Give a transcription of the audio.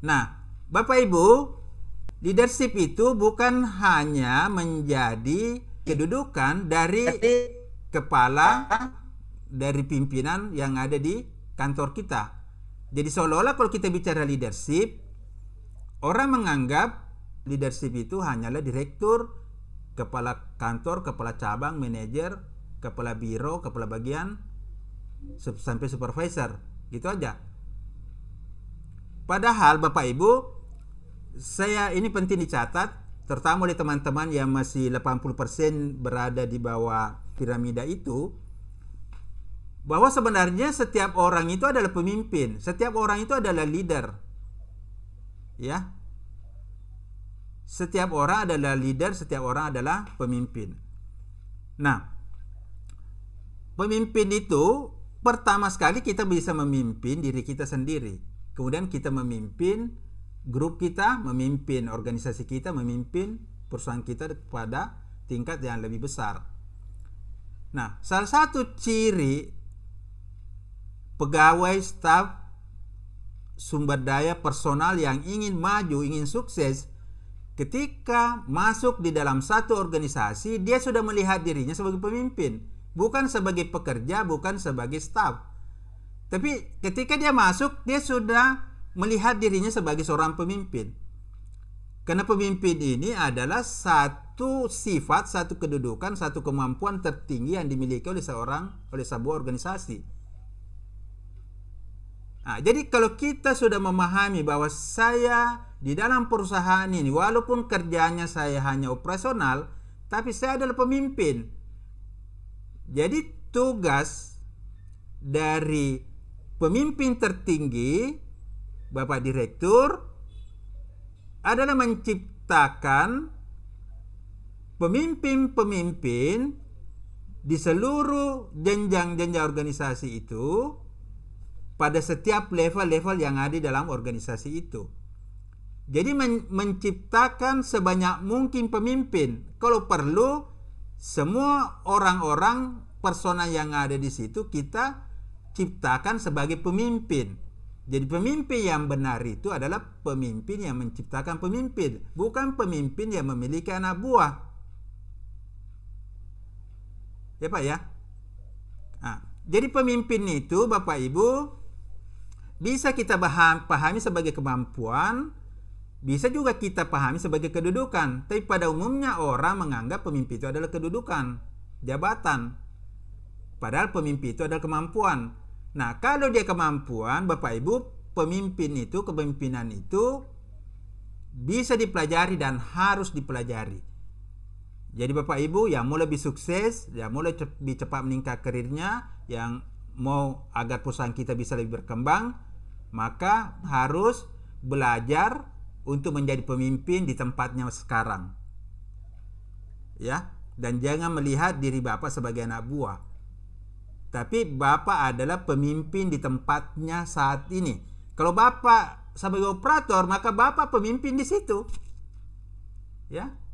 Nah, Bapak Ibu, leadership itu bukan hanya menjadi kedudukan dari kepala dari pimpinan yang ada di kantor kita. Jadi seolah-olah kalau kita bicara leadership, orang menganggap leadership itu hanyalah direktur, kepala kantor, kepala cabang, manajer, kepala biro, kepala bagian, sampai supervisor. Gitu aja. Padahal Bapak Ibu, saya ini penting dicatat terutama oleh teman-teman yang masih 80% berada di bawah piramida itu bahwa sebenarnya setiap orang itu adalah pemimpin, setiap orang itu adalah leader. Ya. Setiap orang adalah leader, setiap orang adalah pemimpin. Nah, pemimpin itu pertama sekali kita bisa memimpin diri kita sendiri Kemudian kita memimpin grup kita, memimpin organisasi kita, memimpin perusahaan kita pada tingkat yang lebih besar. Nah, salah satu ciri pegawai staf sumber daya personal yang ingin maju, ingin sukses, ketika masuk di dalam satu organisasi, dia sudah melihat dirinya sebagai pemimpin, bukan sebagai pekerja, bukan sebagai staf. Tapi ketika dia masuk, dia sudah melihat dirinya sebagai seorang pemimpin. Karena pemimpin ini adalah satu sifat, satu kedudukan, satu kemampuan tertinggi yang dimiliki oleh seorang, oleh sebuah organisasi. Nah, jadi kalau kita sudah memahami bahwa saya di dalam perusahaan ini, walaupun kerjanya saya hanya operasional, tapi saya adalah pemimpin. Jadi tugas dari pemimpin tertinggi Bapak Direktur adalah menciptakan pemimpin-pemimpin di seluruh jenjang-jenjang organisasi itu pada setiap level-level yang ada dalam organisasi itu. Jadi men menciptakan sebanyak mungkin pemimpin. Kalau perlu semua orang-orang persona yang ada di situ kita ciptakan sebagai pemimpin. Jadi pemimpin yang benar itu adalah pemimpin yang menciptakan pemimpin, bukan pemimpin yang memiliki anak buah. Ya Pak ya? Nah, jadi pemimpin itu Bapak Ibu bisa kita pahami sebagai kemampuan, bisa juga kita pahami sebagai kedudukan. Tapi pada umumnya orang menganggap pemimpin itu adalah kedudukan, jabatan. Padahal pemimpin itu adalah kemampuan. Nah, kalau dia kemampuan, Bapak Ibu, pemimpin itu, kepemimpinan itu bisa dipelajari dan harus dipelajari. Jadi Bapak Ibu yang mau lebih sukses, yang mau lebih cepat meningkat karirnya, yang mau agar perusahaan kita bisa lebih berkembang, maka harus belajar untuk menjadi pemimpin di tempatnya sekarang. Ya, dan jangan melihat diri Bapak sebagai anak buah. Tapi Bapak adalah pemimpin di tempatnya saat ini. Kalau Bapak sebagai operator, maka Bapak pemimpin di situ. Ya.